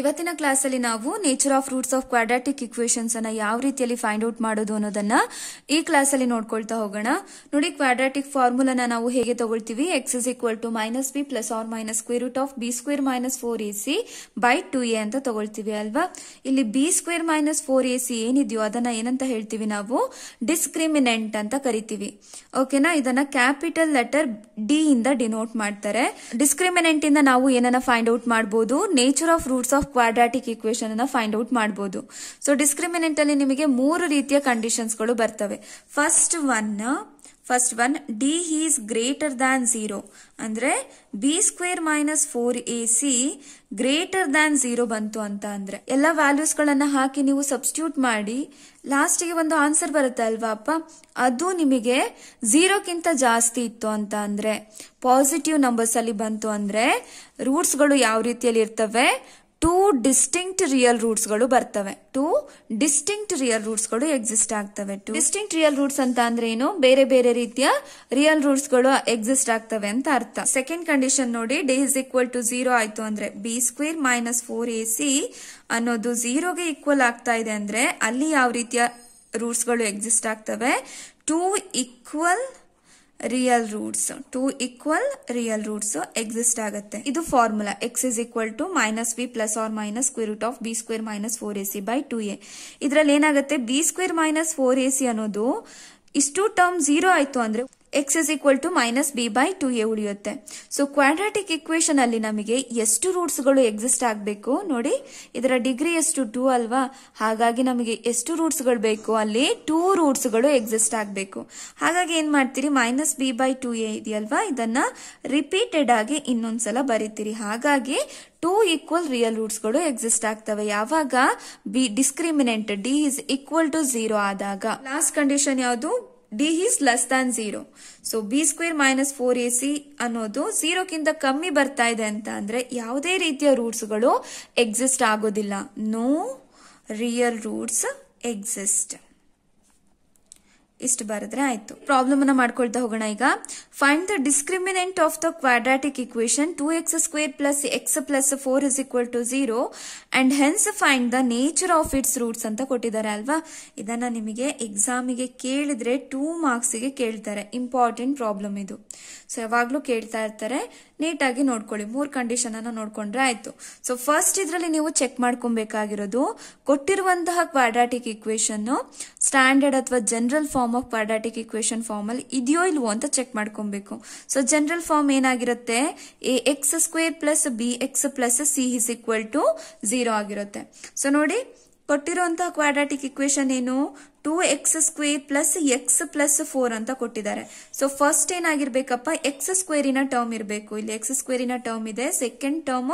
ಇವತ್ತಿನ ಕ್ಲಾಸಲ್ಲಿ ನಾವು nature of roots of quadratic equations ಅನ್ನ ಯಾವ ರೀತಿಯಲ್ಲಿ ಫೈಂಡ್ ಔಟ್ ಮಾಡೋದು ಅನ್ನೋದನ್ನ ಈ ಕ್ಲಾಸಲ್ಲಿ ನೋಡ್ಕೊಳ್ತಾ ಹೋಗೋಣ ನೋಡಿ ಕ್ವಾಡ್ರಾಟಿಕ್ ಫಾರ್ಮುಲಾನ ನಾವು ಹೇಗೆ ತಗೊಳ್ತೀವಿ x is equal to minus b plus or minus square root of B square minus four A C by two a ಅಂತ ತಗೊಳ್ತೀವಿ ಅಲ್ವಾ ಇಲ್ಲಿ b square minus four A c ಏನಿದೆಯೋ ಅದನ್ನ ಏನಂತ ಹೇಳ್ತೀವಿ ನಾವು ಡಿಸ್ಕ್ರಿಮಿನೆಂಟ್ ಅಂತ ಕರಿತೀವಿ ಓಕೆನಾ ಇದನ್ನ ಕ್ಯಾಪಿಟಲ್ ಲೆಟರ್ ಡಿ ಇಂದ ಡಿನೋಟ್ ಮಾಡ್ತಾರೆ ಡಿಸ್ಕ್ರಿಮಿನೆಂಟ್ ಇಂದ ನಾವು ಏನನ್ನ ಫೈಂಡ್ ಔಟ್ ಮಾಡಬಹುದು nature of roots of of quadratic equation ಅನ್ನ ಫೈಂಡ್ ಔಟ್ ಮಾಡಬಹುದು ಸೊ ಡಿಸ್ಕ್ರಿಮಿನೆಂಟ್ ಅಲ್ಲಿ ನಿಮಗೆ ಮೂರು ರೀತಿಯ ಕಂಡೀಷನ್ಸ್ ಗಳು ಬರ್ತವೆ first one first one D is greater than zero ಅಂದ್ರೆ B square minus four A C greater than zero ಬಂತು ಅಂತ ಅಂದ್ರೆ ಎಲ್ಲ ಗಳನ್ನ ಹಾಕಿ ನೀವು ಸಬ್ಸ್ಟ್ಯೂಟ್ ಮಾಡಿ ಲಾಸ್ಟಿಗೆ ಒಂದು ಆನ್ಸರ್ ಬರುತ್ತೆ ಅಲ್ವಾ ಅಪ್ಪ ಅದು ನಿಮಗೆ ಝೀರೋಕ್ಕಿಂತ ಜಾಸ್ತಿ ಇತ್ತು ಅಂತ ಅಂದ್ರೆ ಪಾಸಿಟಿವ್ ಅಲ್ಲಿ ಬಂತು ಅಂದ್ರೆ ರೂಟ್ಸ್ಗಳು ಯಾವ ರೀತಿಯಲ್ಲಿ ಇರ್ತವೆ ಟೂ ಡಿಸ್ಟಿಂಕ್ಟ್ ರಿಯಲ್ ರೂಟ್ಸ್ ಗಳು ಬರ್ತವೆ ಟೂ ಡಿಸ್ಟಿಂಕ್ಟ್ ರಿಯಲ್ ರೂಟ್ಸ್ ಗಳು ಎಕ್ಸಿಸ್ಟ್ ಆಗ್ತವೆ ಟೂ ಡಿಸ್ಟಿಂಕ್ಟ್ ರಿಯಲ್ ರೂಟ್ಸ್ ಅಂತ ಅಂದ್ರೆ ಏನು ಬೇರೆ ಬೇರೆ ರೀತಿಯ ರಿಯಲ್ ರೂಟ್ಸ್ ಗಳು ಎಕ್ಸಿಸ್ಟ್ ಆಗ್ತವೆ ಅಂತ ಅರ್ಥ ಸೆಕೆಂಡ್ ಕಂಡೀಷನ್ ನೋಡಿ D is equal to zero ಆಯ್ತು ಅಂದ್ರೆ B square minus four A C ಅನ್ನೋದು ಜೀರೋಗೆ ಈಕ್ವಲ್ ಆಗ್ತಾ ಇದೆ ಅಂದ್ರೆ ಅಲ್ಲಿ ಯಾವ ರೀತಿಯ ರೂಟ್ಸ್ ಗಳು ಎಕ್ಸಿಸ್ಟ್ ಆಗ್ತವೆ two equal real roots two equal real roots exist ಆಗುತ್ತೆ ಇದು formula X is equal to minus B plus or minus square root of B square minus four A C by two A ಇದ್ರಲ್ಲಿ ಏನಾಗುತ್ತೆ B square minus four A C ಅನ್ನೋದು ಇಷ್ಟು term zero ಆಯ್ತು ಅಂದ್ರೆ X is equal to minus B by two A ಉಳಿಯುತ್ತೆ so quadratic equation ಅಲ್ಲಿ ನಮಗೆ ಎಷ್ಟು ರೂಟ್ಸ್ಗಳು ಎಕ್ಸಿಸ್ಟ್ ಆಗಬೇಕು ನೋಡಿ ಇದರ ಡಿಗ್ರಿ ಎಷ್ಟು ಟೂ ಅಲ್ವಾ ಹಾಗಾಗಿ ನಮಗೆ ಎಷ್ಟು ರೂಟ್ಸ್ ಬೇಕು ಅಲ್ಲಿ ಟೂ ರೂಟ್ಸ್ ಗಳು ಎಕ್ಸಿಸ್ಟ್ ಆಗಬೇಕು ಹಾಗಾಗಿ ಏನು ಮಾಡ್ತೀರಿ minus B by two A ಇದೆಯಲ್ವಾ ಇದನ್ನ ರಿಪೀಟೆಡ್ ಆಗಿ ಇನ್ನೊಂದ್ಸಲ ಬರೀತೀರಿ ಹಾಗಾಗಿ ಟೂ ಈಕ್ವಲ್ ರಿಯಲ್ ರೂಟ್ಸ್ಗಳು ಎಕ್ಸಿಸ್ಟ್ ಆಗ್ತವೆ ಯಾವಾಗ B discriminant D is equal to zero ಆದಾಗ ಲಾಸ್ಟ್ ಕಂಡೀಷನ್ ಯಾವುದು D is less than zero so B square minus four A C ಅನ್ನೋದು ಝೀರೋಕ್ಕಿಂತ ಕಮ್ಮಿ ಬರ್ತಾ ಇದೆ ಅಂತ ಅಂದರೆ ಯಾವುದೇ ರೀತಿಯ ರೂಟ್ಸ್ಗಳು ಎಕ್ಸಿಸ್ಟ್ ಆಗೋದಿಲ್ಲ ನೋ ರಿಯಲ್ ರೂಟ್ಸ್ ಎಕ್ಸಿಸ್ಟ್ ಇಷ್ಟು ಬರೆದ್ರೆ ಆಯ್ತು ಪ್ರಾಬ್ಲಮ್ ಅನ್ನ ಮಾಡ್ಕೊಳ್ತಾ ಹೋಗೋಣ ಈಗ find the discriminant of the quadratic equation two X square plus X plus four is equal to zero and hence find the nature of its roots ಅಂತ ಕೊಟ್ಟಿದ್ದಾರೆ ಅಲ್ವಾ ಇದನ್ನ ನಿಮಗೆ ಎಕ್ಸಾಮಿಗೆ ಕೇಳಿದ್ರೆ ಟೂ ಮಾರ್ಕ್ಸಿಗೆ ಕೇಳ್ತಾರೆ ಇಂಪಾರ್ಟೆಂಟ್ ಪ್ರಾಬ್ಲಮ್ ಇದು ಸೊ ಯಾವಾಗಲೂ ಕೇಳ್ತಾ ಇರ್ತಾರೆ ನೀಟಾಗಿ ನೋಡ್ಕೊಳ್ಳಿ ಮೂರು ಕಂಡೀಷನ್ ಅನ್ನ ನೋಡ್ಕೊಂಡ್ರೆ ಆಯ್ತು ಸೊ ಫಸ್ಟ್ ಇದರಲ್ಲಿ ನೀವು ಚೆಕ್ ಮಾಡ್ಕೊಬೇಕಾಗಿರೋದು ಕೊಟ್ಟಿರುವಂತಹ ಕ್ವಾಡ್ರಾಟಿಕ್ ಇಕ್ವೇಶನ್ ಸ್ಟ್ಯಾಂಡರ್ಡ್ ಅಥವಾ general form form of quadratic equation form ಅಲ್ಲಿ ಇದೆಯೋ ಇಲ್ವೋ ಅಂತ ಚೆಕ್ ಮಾಡ್ಕೊಬೇಕು ಸೊ ಜನರಲ್ ಫಾರ್ಮ್ ಏನಾಗಿರುತ್ತೆ A X square plus B X plus C is equal to zero ಆಗಿರುತ್ತೆ ಸೊ ನೋಡಿ ಕೊಟ್ಟಿರುವಂತಹ ಕ್ವಾಡ್ರಾಟಿಕ್ ಇಕ್ವೇಶನ್ ಏನು two X square plus X plus four ಅಂತ ಕೊಟ್ಟಿದ್ದಾರೆ ಸೊ ಫಸ್ಟ್ ಏನಾಗಿರ್ಬೇಕಪ್ಪ ಎಕ್ಸ್ ಸ್ಕ್ವೇರಿನ ಟರ್ಮ್ ಇರಬೇಕು ಇಲ್ಲಿ ಎಕ್ಸ್ ಸ್ಕ್ವೇರಿನ ಟರ್ಮ್ ಇದೆ ಸೆಕೆಂಡ್ ಟರ್ಮ್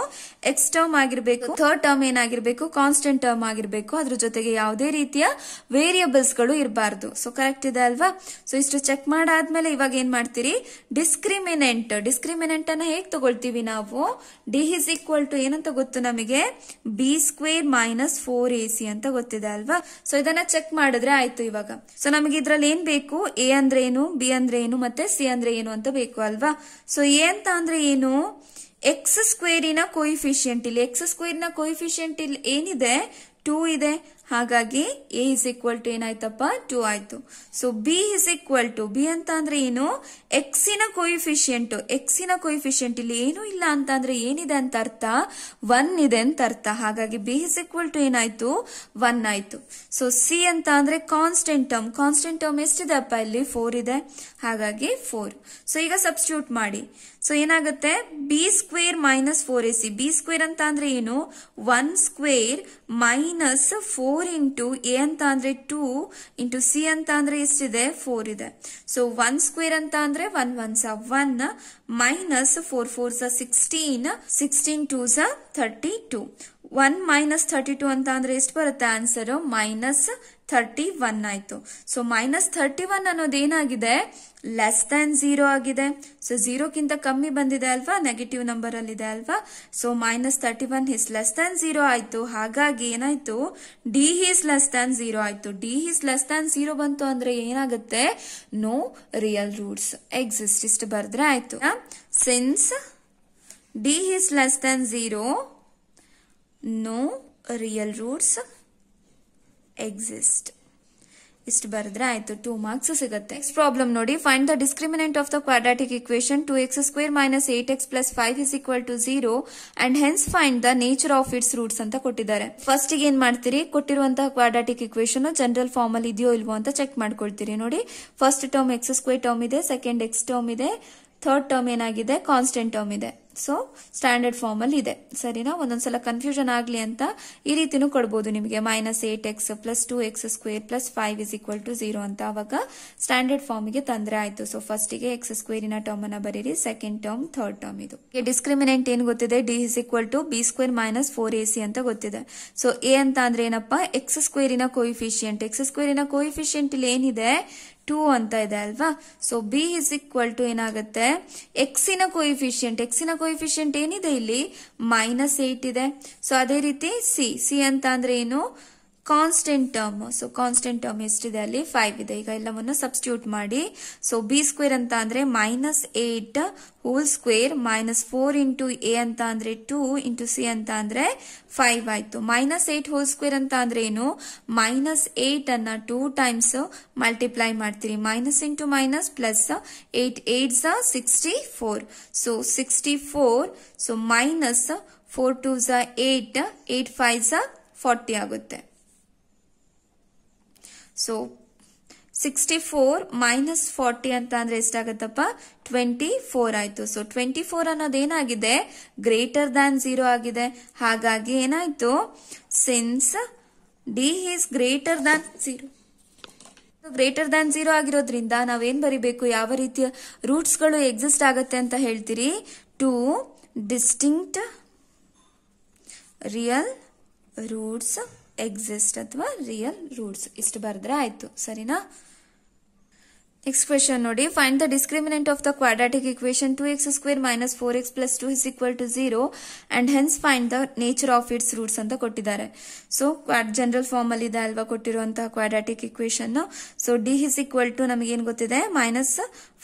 ಎಕ್ಸ್ ಟರ್ಮ್ ಆಗಿರ್ಬೇಕು ಥರ್ಡ್ ಟರ್ಮ್ ಏನಾಗಿರ್ಬೇಕು ಕಾನ್ಸ್ಟೆಂಟ್ ಟರ್ಮ್ ಆಗಿರ್ಬೇಕು ಅದ್ರ ಜೊತೆಗೆ ಯಾವುದೇ ರೀತಿಯ ವೇರಿಯಬಲ್ಸ್ ಗಳು ಇರಬಾರ್ದು ಸೊ ಕರೆಕ್ಟ್ ಇದೆ ಅಲ್ವಾ ಸೊ ಇಷ್ಟು ಚೆಕ್ ಮಾಡಾದ್ಮೇಲೆ ಇವಾಗ ಏನ್ ಮಾಡ್ತೀರಿ ಡಿಸ್ಕ್ರಿಮಿನೆಂಟ್ ಡಿಸ್ಕ್ರಿಮಿನೆಂಟ್ ಅನ್ನ ಹೇಗೆ ತಗೊಳ್ತೀವಿ ನಾವು ಡಿ ಇಸ್ ಈಕ್ವಲ್ ಟು ಏನಂತ ಗೊತ್ತು ನಮಗೆ B square minus four A C ಅಂತ ಗೊತ್ತಿದೆ ಅಲ್ವಾ ಸೊ ಇದನ್ನ ಚೆಕ್ ಮಾಡಿದ್ರೆ ಆಯ್ತು ಇವಾಗ ಸೊ ನಮಗೆ ಇದ್ರಲ್ಲಿ ಏನ್ ಬೇಕು ಎ ಅಂದ್ರೆ ಏನು ಬಿ ಅಂದ್ರೆ ಏನು ಮತ್ತೆ ಸಿ ಅಂದ್ರೆ ಏನು ಅಂತ ಬೇಕು ಅಲ್ವಾ ಸೊ ಎ ಅಂತ ಅಂದ್ರೆ ಏನು ಎಕ್ಸ್ ಸ್ಕ್ವೇರಿನ ಕೋಯಿಫಿಷಿಯಂಟ್ ಇಲ್ಲಿ ಎಕ್ಸ್ ಸ್ಕ್ವೇರಿನ ಕೋಯಿಫಿಷಿಯಂಟ್ ಇಲ್ಲಿ ಏನಿದೆ ಟೂ ಇದೆ ಹಾಗಾಗಿ ಎ ಇಸ್ ಈಕ್ವಲ್ ಟು ಏನಾಯ್ತಪ್ಪ ಟೂ ಆಯ್ತು so B is equal to B ಅಂತ ಅಂದ್ರೆ ಏನು ಎಕ್ಸಿನ ಕೊಯಿಫಿಷಿಯಂಟ್ ಎಕ್ಸಿನ ಕೊಯಿಫಿಷಿಯಂಟ್ ಇಲ್ಲಿ ಏನು ಇಲ್ಲ ಅಂತ ಅಂದ್ರೆ ಏನಿದೆ ಅಂತ ಅರ್ಥ ಒನ್ ಇದೆ ಅಂತ ಅರ್ಥ ಹಾಗಾಗಿ ಬಿ ಇಸ್ ಈಕ್ವಲ್ ಟು ಏನಾಯ್ತು ಒನ್ ಆಯ್ತು ಸೊ ಸಿ ಅಂತ ಅಂದ್ರೆ ಕಾನ್ಸ್ಟೆಂಟ್ ಟರ್ಮ್ ಕಾನ್ಸ್ಟೆಂಟ್ ಟರ್ಮ್ ಎಷ್ಟಿದೆ ಅಪ್ಪ ಇಲ್ಲಿ ಫೋರ್ ಇದೆ ಹಾಗಾಗಿ ಫೋರ್ ಸೊ ಈಗ ಸಬ್ಸ್ಟಿಟ್ಯೂಟ್ ಮಾಡಿ ಸೊ ಏನಾಗುತ್ತೆ B square minus four A C B square ಅಂತ ಅಂದ್ರೆ ಏನು one square minus four four into A ಅಂತ ಅಂದ್ರೆ ಟೂ ಇಂಟು ಸಿ ಅಂತ ಅಂದ್ರೆ ಎಷ್ಟಿದೆ ಫೋರ್ ಇದೆ ಸೊ ಒನ್ ಸ್ಕ್ವೇರ್ ಅಂತ ಅಂದ್ರೆ ಒನ್ ಒನ್ ಸ ಒನ್ ಮೈನಸ್ ಫೋರ್ ಫೋರ್ ಸ ಸಿಕ್ಸ್ಟೀನ್ ಸಿಕ್ಸ್ಟೀನ್ ಟೂ ಸ thirty two one minus thirty two ಅಂತ ಅಂದ್ರೆ ಎಷ್ಟು ಬರುತ್ತೆ ಆನ್ಸರ್ ಮೈನಸ್ ಥರ್ಟಿ ಒನ್ ಆಯಿತು ಸೊ ಮೈನಸ್ ಥರ್ಟಿ ಒನ್ ಅನ್ನೋದು ಏನಾಗಿದೆ ಲೆಸ್ ದ್ಯಾನ್ ಝೀರೋ ಆಗಿದೆ ಸೊ ಝೀರೋಕ್ಕಿಂತ ಕಮ್ಮಿ ಬಂದಿದೆ ಅಲ್ವಾ ನೆಗೆಟಿವ್ ನಂಬರ್ ಅಲ್ಲಿ ಅಲ್ವಾ so minus thirty one is less than zero ಆಯಿತು ಹಾಗಾಗಿ ಏನಾಯ್ತು D is less than zero ಆಯಿತು D is less than zero ಬಂತು ಅಂದ್ರೆ ಏನಾಗುತ್ತೆ ನೋ ರಿಯಲ್ ರೂಟ್ಸ್ ಎಕ್ಸಿಸ್ಟ್ ಇಷ್ಟು ಬರೆದ್ರೆ ಆಯ್ತು since D is less than zero no real roots exist ಇಷ್ಟು ಬರೆದ್ರೆ ಆಯ್ತು ಟೂ ಮಾರ್ಕ್ಸ್ ಸಿಗುತ್ತೆ ನೆಕ್ಸ್ಟ್ ಪ್ರಾಬ್ಲಮ್ ನೋಡಿ find the discriminant of the quadratic equation two X square minus eight X plus five is equal to zero and hence find the nature of its roots ಅಂತ ಕೊಟ್ಟಿದ್ದಾರೆ first ಗೆ ಏನ್ ಮಾಡ್ತೀರಿ ಕೊಟ್ಟಿರುವಂತಹ quadratic equation general form ಅಲ್ಲಿ ಇದೆಯೋ ಇಲ್ವೋ ಅಂತ ಚೆಕ್ ಮಾಡ್ಕೊಳ್ತೀರಿ ನೋಡಿ first term X square term ಇದೆ ಸೆಕೆಂಡ್ ಎಕ್ಸ್ ಟರ್ಮ್ ಇದೆ ಥರ್ಡ್ ಟರ್ಮ್ ಏನಾಗಿದೆ ಕಾನ್ಸ್ಟೆಂಟ್ ಟರ್ಮ್ ಇದೆ ಸೊ ಸ್ಟ್ಯಾಂಡರ್ಡ್ ಫಾರ್ಮ್ ಅಲ್ಲಿ ಇದೆ ಸರಿನಾ ಒಂದೊಂದ್ಸಲ ಕನ್ಫ್ಯೂಷನ್ ಆಗಲಿ ಅಂತ ಈ ರೀತಿನೂ ಕೊಡ್ಬೋದು ನಿಮಗೆ minus eight X plus two X square plus five is equal to zero ಅಂತ ಅವಾಗ ಸ್ಟ್ಯಾಂಡರ್ಡ್ ಫಾರ್ಮಿಗೆ ತೊಂದರೆ ಆಯಿತು ಸೊ ಫಸ್ಟಿಗೆ ಎಕ್ಸ್ ಸ್ಕ್ವೇರಿನ ಟರ್ಮ್ ಅನ್ನ ಬರೀರಿ ಸೆಕೆಂಡ್ ಟರ್ಮ್ ಥರ್ಡ್ ಟರ್ಮ್ ಇದು ಡಿಸ್ಕ್ರಿಮಿನೆಂಟ್ ಏನ್ ಗೊತ್ತಿದೆ D is equal to B square minus four A C ಅಂತ ಗೊತ್ತಿದೆ ಸೊ ಎ ಅಂತ ಅಂದ್ರೆ ಏನಪ್ಪ ಎಕ್ಸ್ ಸ್ಕ್ವೇರಿನ ಕೋಯಿಫಿಷಿಯಂಟ್ ಎಕ್ಸ್ ಸ್ಕ್ವೇರಿನ ಕೋಯಿಫಿಷಿಯಂಟ್ ಇಲ್ಲಿ ಏನಿದೆ ಟೂ ಅಂತ ಇದೆ ಅಲ್ವಾ so B is equal to ಏನಾಗುತ್ತೆ ಎಕ್ಸಿನ ಕೋಯಿಫಿಷಿಯಂಟ್ ಎಕ್ಸಿನ ಕೋಯಿಫಿಷಿಯಂಟ್ ಏನಿದೆ ಇಲ್ಲಿ ಮೈನಸ್ ಏಟ್ ಇದೆ ಸೊ ಅದೇ ರೀತಿ ಸಿ ಸಿ ಅಂತ ಅಂದ್ರೆ ಏನು constant term so constant term ಎಷ್ಟಿದೆ ಅಲ್ಲಿ ಫೈವ್ ಇದೆ ಈಗ ಎಲ್ಲವನ್ನು ಸಬ್ಸ್ಟಿಟ್ಯೂಟ್ ಮಾಡಿ ಸೊ ಬಿ ಸ್ಕ್ವೇರ್ ಅಂತ ಅಂದ್ರೆ minus eight whole square minus four into A ಅಂತ ಅಂದ್ರೆ ಟೂ ಇಂಟು ಸಿ ಅಂತ ಅಂದ್ರೆ ಫೈವ್ ಆಯ್ತು ಮೈನಸ್ ಏಟ್ ಹೋಲ್ ಸ್ಕ್ವೇರ್ ಅಂತ ಅಂದ್ರೆ ಏನು ಮೈನಸ್ ಏಟ್ ಅನ್ನ ಟೂ ಟೈಮ್ಸ್ ಮಲ್ಟಿಪ್ಲೈ ಮಾಡ್ತೀರಿ minus into minus plus eight eight sixty four so sixty four so minus four two ಝ ಏಟ್ ಏಟ್ ಫೈವ್ ಝ ಫಾರ್ಟಿ ಆಗುತ್ತೆ so sixty four minus forty ಅಂತ ಅಂದ್ರೆ ಎಷ್ಟಾಗತ್ತಪ್ಪ ಟ್ವೆಂಟಿ ಫೋರ್ ಆಯ್ತು so twenty four ಅನ್ನೋದೇನಾಗಿದೆ greater than zero ಆಗಿದೆ ಹಾಗಾಗಿ ಏನಾಯ್ತು since D is greater than zero greater than zero ಆಗಿರೋದ್ರಿಂದ ನಾವೇನ್ ಬರಿಬೇಕು ಯಾವ ರೀತಿಯ ರೂಟ್ಸ್ಗಳು ಎಕ್ಸಿಸ್ಟ್ ಆಗತ್ತೆ ಅಂತ ಹೇಳ್ತೀರಿ two distinct real roots exist ಅಥವಾ ರಿಯಲ್ ರೂಟ್ಸ್ ಇಷ್ಟು ಬರೆದ್ರೆ ಆಯ್ತು ಸರಿನಾ ನೆಕ್ಸ್ಟ್ ಕ್ವೆಶನ್ ನೋಡಿ find the discriminant of the quadratic equation two X square minus four X plus two is equal to zero and hence find the nature of its roots ಅಂತ ಕೊಟ್ಟಿದ್ದಾರೆ so general form ಅಲ್ಲಿ ಇದೆ ಅಲ್ವಾ ಕೊಟ್ಟಿರುವಂತಹ quadratic equation so D is equal to ನಮಗೇನು ಗೊತ್ತಿದೆ minus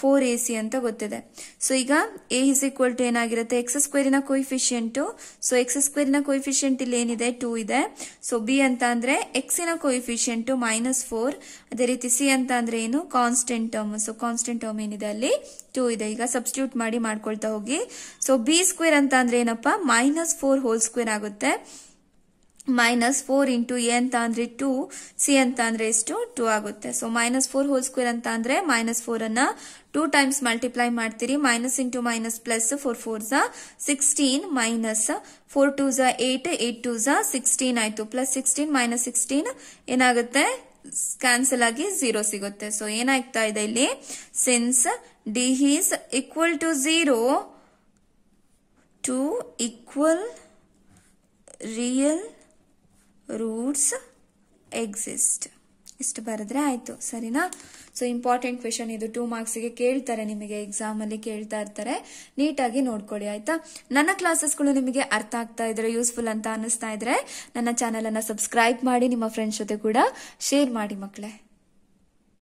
four A C ಅಂತ ಗೊತ್ತಿದೆ ಸೊ ಈಗ ಎ ಇಸ್ ಈಕ್ವಲ್ ಟು ಏನಾಗಿರುತ್ತೆ ಎಕ್ಸ್ ಸ್ಕ್ವೇರಿನ ಕೊಯಿಫಿಷಿಯೆಂಟು ಸೊ ಎಕ್ಸ್ ಸ್ಕ್ವೇರಿನ ಕೊಯಿಫಿಷಿಯೆಂಟ್ ಇಲ್ಲಿ ಏನಿದೆ ಟೂ ಇದೆ ಸೊ ಬಿ ಅಂತ ಅಂದ್ರೆ ಎಕ್ಸಿನ ಕೊಯಿಫಿಷಿಯೆಂಟು ಮೈನಸ್ ಫೋರ್ ಅದೇ ರೀತಿ ಸಿ ಅಂತ ಅಂದ್ರೆ ಏನು constant term so constant term ಏನಿದೆ ಅಲ್ಲಿ ಟೂ ಇದೆ ಈಗ ಸಬ್ಸ್ಟಿಟ್ಯೂಟ್ ಮಾಡಿ ಮಾಡ್ಕೊಳ್ತಾ ಹೋಗಿ ಸೊ ಬಿ ಸ್ಕ್ವೇರ್ ಅಂತ ಅಂದ್ರೆ ಏನಪ್ಪಾ ಮೈನಸ್ ಫೋರ್ ಹೋಲ್ ಸ್ಕ್ವೇರ್ ಆಗುತ್ತೆ ಮೈನಸ್ ಫೋರ್ ಇಂಟು ಎ ಅಂತ ಅಂದ್ರೆ ಟೂ ಸಿ ಅಂತ ಅಂದ್ರೆ ಎಷ್ಟು ಟೂ ಆಗುತ್ತೆ so minus four whole square ಅಂತ ಅಂದ್ರೆ ಮೈನಸ್ ಫೋರ್ ಅನ್ನ ಟೂ ಟೈಮ್ಸ್ ಮಲ್ಟಿಪ್ಲೈ ಮಾಡ್ತೀರಿ minus into minus plus four four ಝ ಸಿಕ್ಸ್ಟೀನ್ ಮೈನಸ್ ಫೋರ್ ಟೂ ಝಾ ಏಟ್ ಏಟ್ ಟೂ ಝ ಸಿಕ್ಸ್ಟೀನ್ ಆಯ್ತು ಪ್ಲಸ್ ಸಿಕ್ಸ್ಟೀನ್ ಮೈನಸ್ ಸಿಕ್ಸ್ಟೀನ್ ಏನಾಗುತ್ತೆ ಕ್ಯಾನ್ಸಲ್ ಆಗಿ ಝೀರೋ ಸಿಗುತ್ತೆ ಸೊ ಏನಾಗ್ತಾ ಇದೆ ಇಲ್ಲಿ since D he's equal to zero two equal real roots exist ಇಷ್ಟು ಬರೆದ್ರೆ ಆಯಿತು ಸರಿನಾ ಸೊ ಇಂಪಾರ್ಟೆಂಟ್ ಕ್ವೆಶನ್ ಇದು ಟೂ ಮಾರ್ಕ್ಸ್ಗೆ ಕೇಳ್ತಾರೆ ನಿಮಗೆ ಎಕ್ಸಾಮಲ್ಲಿ ಕೇಳ್ತಾ ಇರ್ತಾರೆ ನೀಟಾಗಿ ನೋಡ್ಕೊಳ್ಳಿ ಆಯಿತಾ ನನ್ನ ಕ್ಲಾಸಸ್ಗಳು ನಿಮಗೆ ಅರ್ಥ ಆಗ್ತಾ ಇದ್ರೆ ಯೂಸ್ಫುಲ್ ಅಂತ ಅನ್ನಿಸ್ತಾ ಇದ್ರೆ ನನ್ನ ಚಾನಲನ್ನು ಸಬ್ಸ್ಕ್ರೈಬ್ ಮಾಡಿ ನಿಮ್ಮ ಫ್ರೆಂಡ್ಸ್ ಜೊತೆ ಕೂಡ ಶೇರ್ ಮಾಡಿ ಮಕ್ಕಳೇ